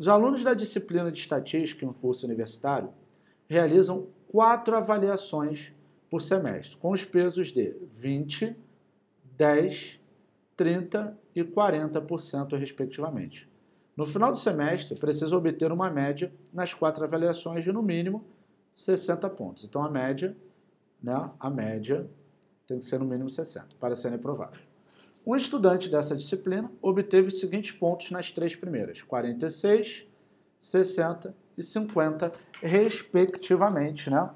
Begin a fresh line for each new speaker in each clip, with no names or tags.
Os alunos da disciplina de Estatística em um curso universitário realizam quatro avaliações por semestre, com os pesos de 20, 10, 30 e 40%, respectivamente. No final do semestre, precisa obter uma média nas quatro avaliações de no mínimo 60 pontos. Então a média, né, a média tem que ser no mínimo 60 para serem aprovados. O estudante dessa disciplina obteve os seguintes pontos nas três primeiras: 46, 60 e 50, respectivamente. Né?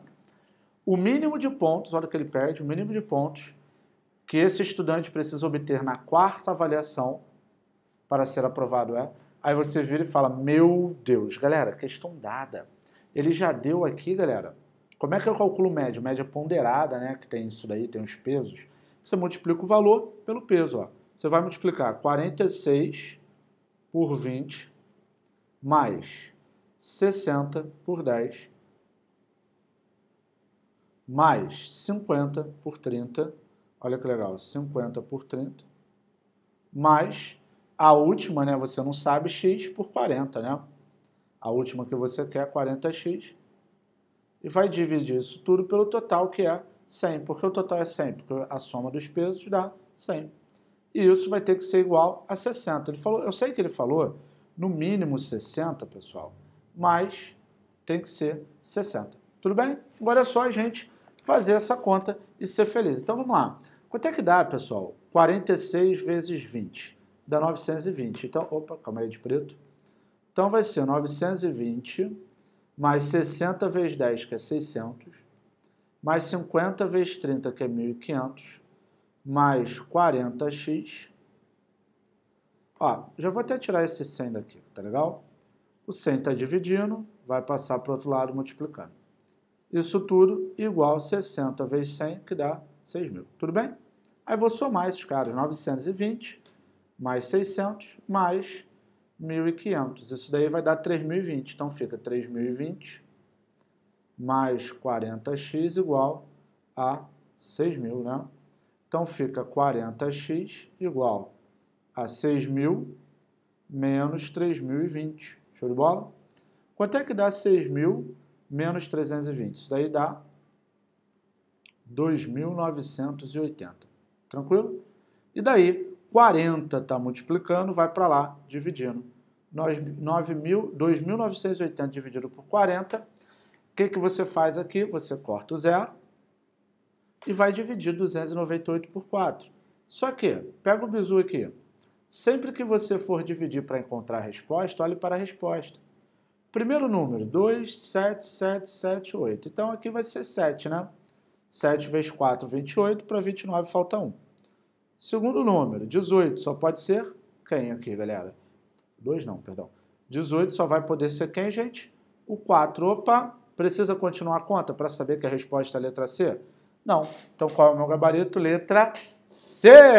O mínimo de pontos, olha o que ele pede, o mínimo de pontos que esse estudante precisa obter na quarta avaliação para ser aprovado é. Aí você vira e fala: Meu Deus, galera, questão dada. Ele já deu aqui, galera. Como é que eu é calculo média? Média ponderada, né? Que tem isso daí, tem os pesos você multiplica o valor pelo peso. Ó. Você vai multiplicar 46 por 20 mais 60 por 10 mais 50 por 30. Olha que legal, 50 por 30 mais a última, né, você não sabe, x por 40, né? A última que você quer, 40x. E vai dividir isso tudo pelo total, que é 100, porque o total é 100, porque a soma dos pesos dá 100. E isso vai ter que ser igual a 60. Ele falou, eu sei que ele falou no mínimo 60, pessoal, mas tem que ser 60. Tudo bem? Agora é só a gente fazer essa conta e ser feliz. Então vamos lá. Quanto é que dá, pessoal? 46 vezes 20 dá 920. Então, opa, calma aí de preto. Então vai ser 920 mais 60 vezes 10, que é 600, mais 50 vezes 30, que é 1.500, mais 40x. Ó, já vou até tirar esse 100 daqui, tá legal? O 100 está dividindo, vai passar para o outro lado multiplicando. Isso tudo igual a 60 vezes 100, que dá 6.000, tudo bem? Aí vou somar esses caras, 920 mais 600 mais 1.500. Isso daí vai dar 3.020, então fica 3.020 mais 40x igual a 6.000, né? Então fica 40x igual a 6.000 menos 3.020. Show de bola? Quanto é que dá 6.000 menos 320? Isso daí dá 2.980. Tranquilo? E daí, 40 está multiplicando, vai para lá, dividindo. 2.980 dividido por 40 o que, que você faz aqui? Você corta o zero e vai dividir 298 por 4. Só que, pega o bizu aqui. Sempre que você for dividir para encontrar a resposta, olhe para a resposta. Primeiro número, 2, 7, 7, 7, 8. Então aqui vai ser 7, né? 7 vezes 4, 28. Para 29 falta 1. Segundo número, 18. Só pode ser quem aqui, galera? 2 não, perdão. 18 só vai poder ser quem, gente? O 4. Opa! Precisa continuar a conta para saber que a resposta é a letra C? Não. Então qual é o meu gabarito? Letra C!